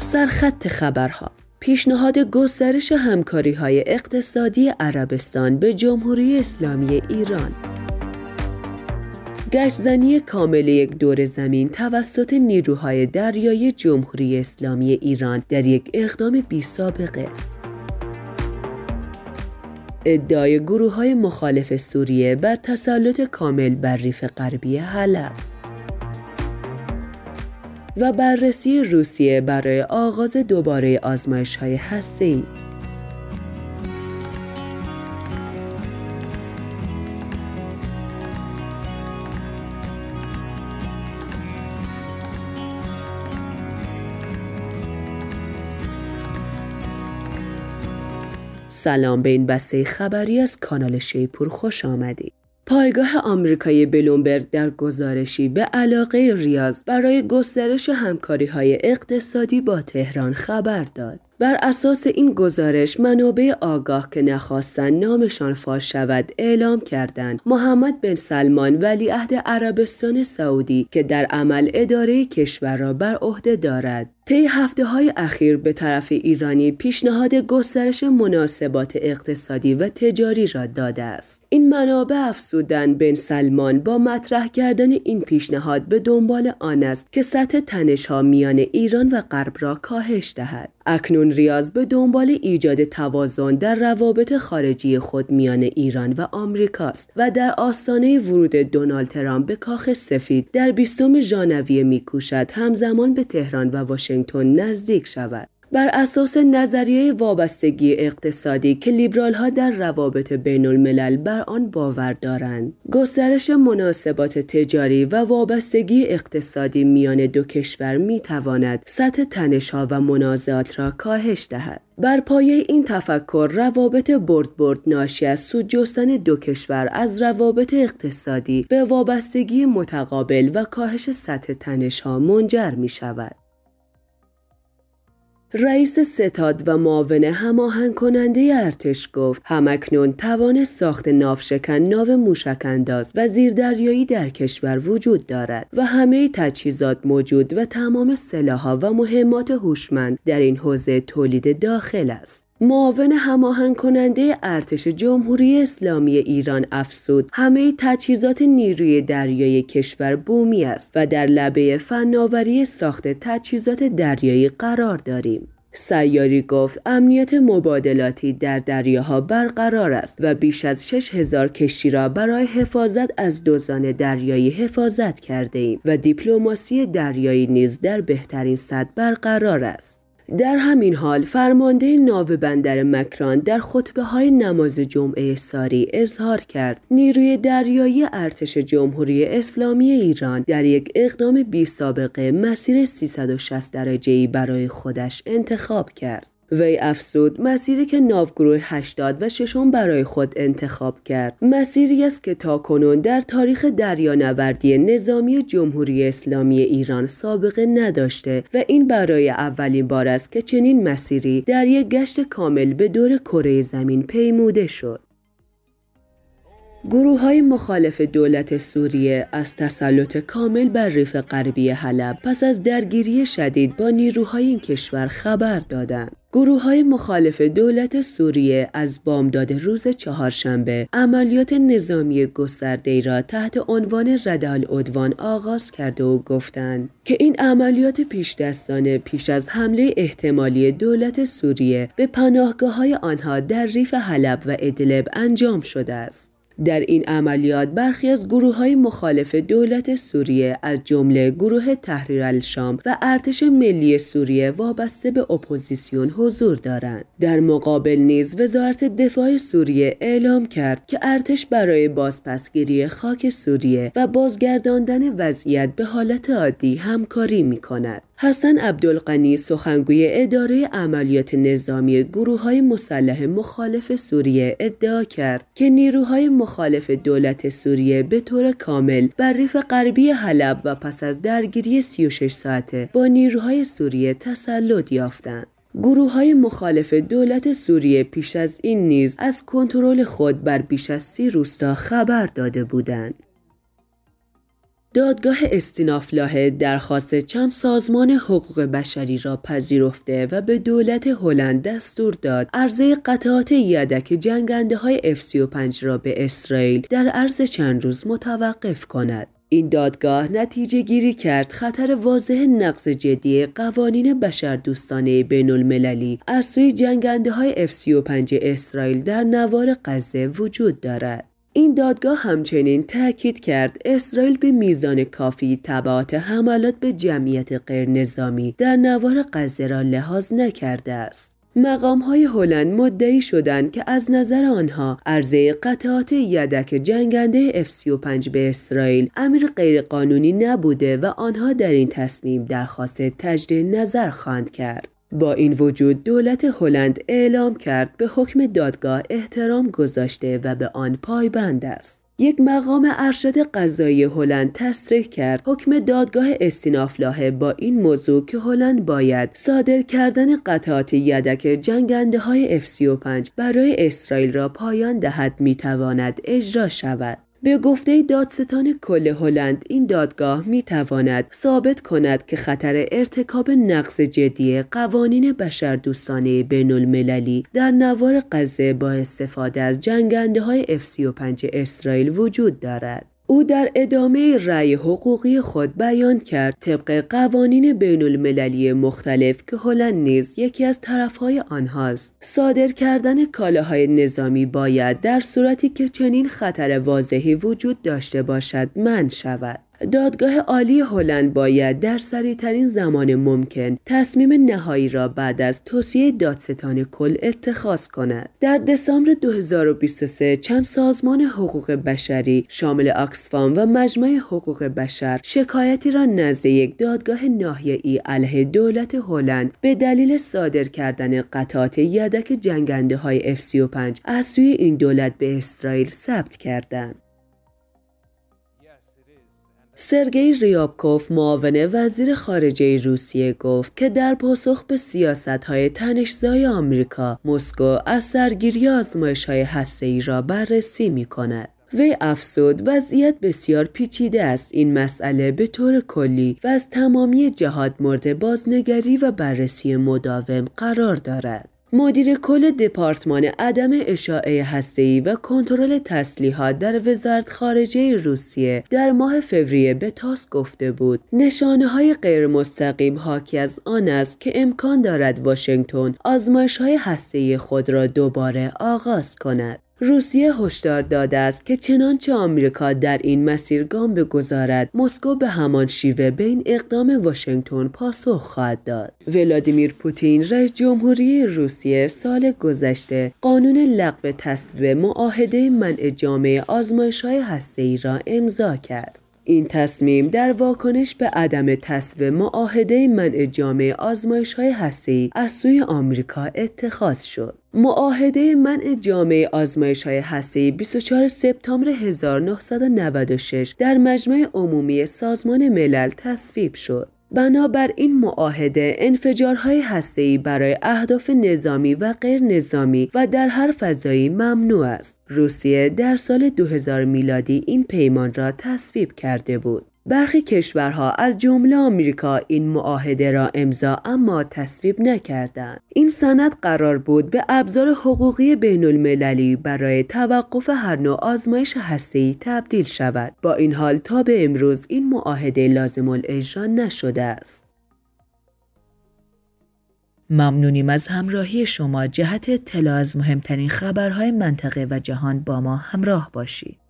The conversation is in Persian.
سرخط خبرها پیشنهاد گسترش همکاری های اقتصادی عربستان به جمهوری اسلامی ایران گشتزنی کامل یک دور زمین توسط نیروهای دریایی جمهوری اسلامی ایران در یک اقدام بی سابقه ادعای گروه های مخالف سوریه بر تسلط کامل بر ریف غربی حلب و بررسی روسیه برای آغاز دوباره آزمایش های هسته‌ای. سلام به این بسته خبری از کانال شیپور خوش آمدید. پایگاه آمریکایی بلومبرگ در گزارشی به علاقه ریاض برای گسترش همکاری های اقتصادی با تهران خبر داد. بر اساس این گزارش منابع آگاه که نخواستن نامشان فاش شود اعلام کردند محمد بن سلمان ولیعهد عربستان سعودی که در عمل اداره کشور را بر عهده دارد طی هفته های اخیر به طرف ایرانی پیشنهاد گسترش مناسبات اقتصادی و تجاری را داده است. این منابع افسودن بن سلمان با مطرح کردن این پیشنهاد به دنبال آن است که سطح تنش ها میان ایران و غرب را کاهش دهد. اکنون ریاض به دنبال ایجاد توازن در روابط خارجی خود میان ایران و آمریکاست و در آستانه ورود دونالد ترامپ به کاخ سفید در 20 ژانویه میکوشد همزمان به تهران و واشنگتن نزدیک شود. بر اساس نظریه وابستگی اقتصادی که لیبرال ها در روابط بین الملل بر آن باور دارند گسترش مناسبات تجاری و وابستگی اقتصادی میان دو کشور می تواند سطح تنش ها و منازعات را کاهش دهد بر پایه این تفکر روابط برد برد ناشی از سود جستن دو کشور از روابط اقتصادی به وابستگی متقابل و کاهش سطح تنش ها منجر می شود. رئیس ستاد و معاون هماهنگ کننده ارتش گفت همکنون توان ساخت نافشکن ناو موشکانداز و زیردریایی در کشور وجود دارد و همه تجهیزات موجود و تمام سلاحها و مهمات هوشمند در این حوزه تولید داخل است معاون هماهنگ کننده ارتش جمهوری اسلامی ایران افسود همه تجهیزات نیروی دریایی کشور بومی است و در لبه فناوری ساخت تجهیزات دریایی قرار داریم سیاری گفت امنیت مبادلاتی در دریاها برقرار است و بیش از 6000 کشتی را برای حفاظت از دوزان دریایی حفاظت کرده ایم و دیپلماسی دریایی نیز در بهترین سطح برقرار است. در همین حال فرمانده ناو بندر مکران در خطبه های نماز جمعه ساری اظهار کرد نیروی دریایی ارتش جمهوری اسلامی ایران در یک اقدام بی سابقه مسیر 360 درجه ای برای خودش انتخاب کرد. وی افزود مسیری که ناوگروه 80 و ششم برای خود انتخاب کرد مسیری است که تاکنون در تاریخ دریانوردی نظامی جمهوری اسلامی ایران سابقه نداشته و این برای اولین بار است که چنین مسیری در یک گشت کامل به دور کره زمین پیموده شد گروه های مخالف دولت سوریه از تسلط کامل بر ریف غربی حلب پس از درگیری شدید با نیروهای این کشور خبر دادند. گروه های مخالف دولت سوریه از بامداد روز چهارشنبه عملیات نظامی گسترده را تحت عنوان ردال ادوان آغاز کرده و گفتند که این عملیات پیش دستانه پیش از حمله احتمالی دولت سوریه به پناهگاه های آنها در ریف حلب و ادلب انجام شده است. در این عملیات برخی از گروه های مخالف دولت سوریه از جمله گروه تحریر الشام و ارتش ملی سوریه وابسته به اپوزیسیون حضور دارند در مقابل نیز وزارت دفاع سوریه اعلام کرد که ارتش برای بازپسگیری خاک سوریه و بازگرداندن وضعیت به حالت عادی همکاری می کند. حسن عبدالقنی سخنگوی اداره عملیات نظامی گروه های مسلح مخالف سوریه ادعا کرد که نیروهای مخالف دولت سوریه به طور کامل بر ریف غربی حلب و پس از درگیری 36 ساعته با نیروهای سوریه تسلط یافتند. گروه های مخالف دولت سوریه پیش از این نیز از کنترل خود بر بیش از سی روستا خبر داده بودند. دادگاه استینافلاه درخواست چند سازمان حقوق بشری را پذیرفته و به دولت هلند دستور داد عرضه قطعات یدک جنگنده های F-35 را به اسرائیل در عرض چند روز متوقف کند. این دادگاه نتیجه گیری کرد خطر واضح نقض جدی قوانین بشردوستانه بین المللی از سوی جنگنده های F-35 اسرائیل در نوار غزه وجود دارد. این دادگاه همچنین تاکید کرد اسرائیل به میزان کافی تبعات حملات به جمعیت غیرنظامی در نوار غزه را لحاظ نکرده است مقام های هلند مدعی شدند که از نظر آنها عرضه قطعات یدک جنگنده F-35 به اسرائیل امر غیرقانونی نبوده و آنها در این تصمیم درخواست تجدید نظر خواند کرد. با این وجود دولت هلند اعلام کرد به حکم دادگاه احترام گذاشته و به آن پایبند است. یک مقام ارشد قضایی هلند تصریح کرد حکم دادگاه استینافلاهه با این موضوع که هلند باید صادر کردن قطعات یدک جنگنده های و 35 برای اسرائیل را پایان دهد میتواند اجرا شود. به گفته دادستان کل هلند این دادگاه می تواند ثابت کند که خطر ارتکاب نقض جدی قوانین بشردوستانه بین المللی در نوار غزه با استفاده از جنگنده های F-35 اسرائیل وجود دارد. او در ادامه رأی حقوقی خود بیان کرد طبق قوانین بین المللی مختلف که هلند نیز یکی از طرفهای آنهاست صادر کردن کالاهای نظامی باید در صورتی که چنین خطر واضحی وجود داشته باشد من شود دادگاه عالی هلند باید در سریعترین زمان ممکن تصمیم نهایی را بعد از توصیه دادستان کل اتخاذ کند در دسامبر 2023 چند سازمان حقوق بشری شامل آکسفام و مجمع حقوق بشر شکایتی را نزد یک دادگاه ناحیه‌ای علیه دولت هلند به دلیل صادر کردن قطعات یدک جنگنده های F35 از سوی این دولت به اسرائیل ثبت کردند سرگی ریابکوف معاون وزیر خارجه روسیه گفت که در پاسخ به سیاست های تنشزای آمریکا مسکو از سرگیری آزمایش های هسته‌ای را بررسی می کند. وی افزود وضعیت بسیار پیچیده است این مسئله به طور کلی و از تمامی جهات مورد بازنگری و بررسی مداوم قرار دارد مدیر کل دپارتمان عدم اشاعه هسته‌ای و کنترل تسلیحات در وزارت خارجه روسیه در ماه فوریه به تاس گفته بود نشانه های غیر مستقیم حاکی از آن است که امکان دارد واشنگتن آزمایش های هسته‌ای خود را دوباره آغاز کند روسیه هشدار داده است که چنانچه آمریکا در این مسیر گام بگذارد مسکو به همان شیوه به این اقدام واشنگتن پاسخ خواهد داد ولادیمیر پوتین رئیس جمهوری روسیه سال گذشته قانون لغو تصویب معاهده منع جامعه هسته ای را امضا کرد این تصمیم در واکنش به عدم تصویب معاهده منع جامعه آزمایش های هستی از سوی آمریکا اتخاذ شد. معاهده منع جامعه آزمایش های هستی 24 سپتامبر 1996 در مجمع عمومی سازمان ملل تصویب شد. بنابر این معاهده انفجارهای هسته‌ای برای اهداف نظامی و غیر نظامی و در هر فضایی ممنوع است. روسیه در سال 2000 میلادی این پیمان را تصویب کرده بود. برخی کشورها از جمله آمریکا این معاهده را امضا اما تصویب نکردند این سند قرار بود به ابزار حقوقی بین المللی برای توقف هر نوع آزمایش هسته‌ای تبدیل شود با این حال تا به امروز این معاهده لازم الاجرا نشده است ممنونیم از همراهی شما جهت اطلاع از مهمترین خبرهای منطقه و جهان با ما همراه باشید